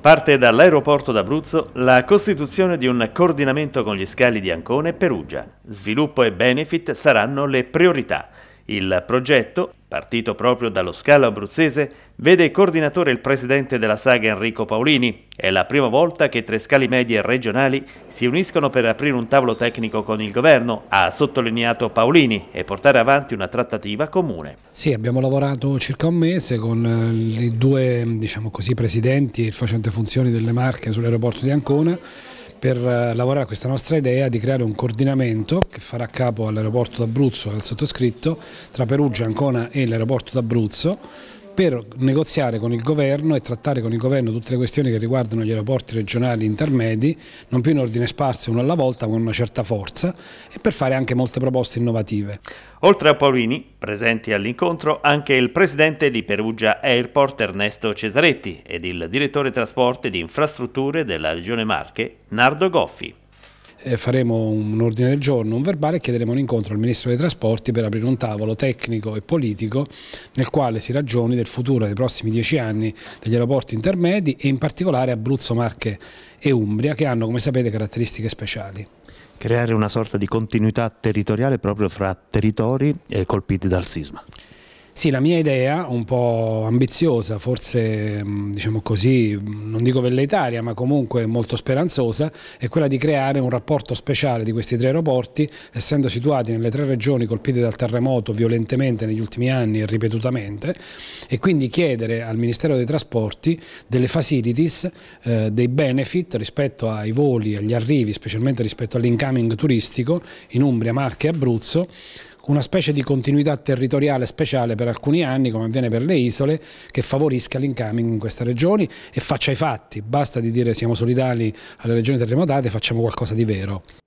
Parte dall'aeroporto d'Abruzzo la costituzione di un coordinamento con gli scali di Ancona e Perugia. Sviluppo e benefit saranno le priorità. Il progetto partito proprio dallo scalo abruzzese, vede coordinatore il presidente della saga Enrico Paolini. È la prima volta che tre scali medie regionali si uniscono per aprire un tavolo tecnico con il governo, ha sottolineato Paolini, e portare avanti una trattativa comune. Sì, abbiamo lavorato circa un mese con eh, i due diciamo così, presidenti e il facente funzioni delle Marche sull'aeroporto di Ancona per eh, lavorare a questa nostra idea di creare un coordinamento che farà capo all'aeroporto d'Abruzzo, e al sottoscritto, tra Perugia, Ancona e l'aeroporto d'Abruzzo per negoziare con il governo e trattare con il governo tutte le questioni che riguardano gli aeroporti regionali intermedi, non più in ordine sparso uno alla volta, con una certa forza e per fare anche molte proposte innovative. Oltre a Paolini, presenti all'incontro anche il presidente di Perugia Airport Ernesto Cesaretti ed il direttore trasporti di infrastrutture della Regione Marche Nardo Goffi. Eh, faremo un ordine del giorno, un verbale e chiederemo un incontro al Ministro dei Trasporti per aprire un tavolo tecnico e politico nel quale si ragioni del futuro dei prossimi dieci anni degli aeroporti intermedi e in particolare Abruzzo, Marche e Umbria che hanno come sapete caratteristiche speciali creare una sorta di continuità territoriale proprio fra territori eh, colpiti dal sisma. Sì, la mia idea, un po' ambiziosa, forse mm, diciamo così, mm, non dico velleitaria, ma comunque molto speranzosa, è quella di creare un rapporto speciale di questi tre aeroporti, essendo situati nelle tre regioni colpite dal terremoto violentemente negli ultimi anni e ripetutamente, e quindi chiedere al Ministero dei Trasporti delle facilities, eh, dei benefit rispetto ai voli, agli arrivi, specialmente rispetto all'incoming turistico in Umbria, Marche e Abruzzo, una specie di continuità territoriale speciale per alcuni anni, come avviene per le isole, che favorisca l'incoming in queste regioni e faccia i fatti. Basta di dire siamo solidali alle regioni terremotate, facciamo qualcosa di vero.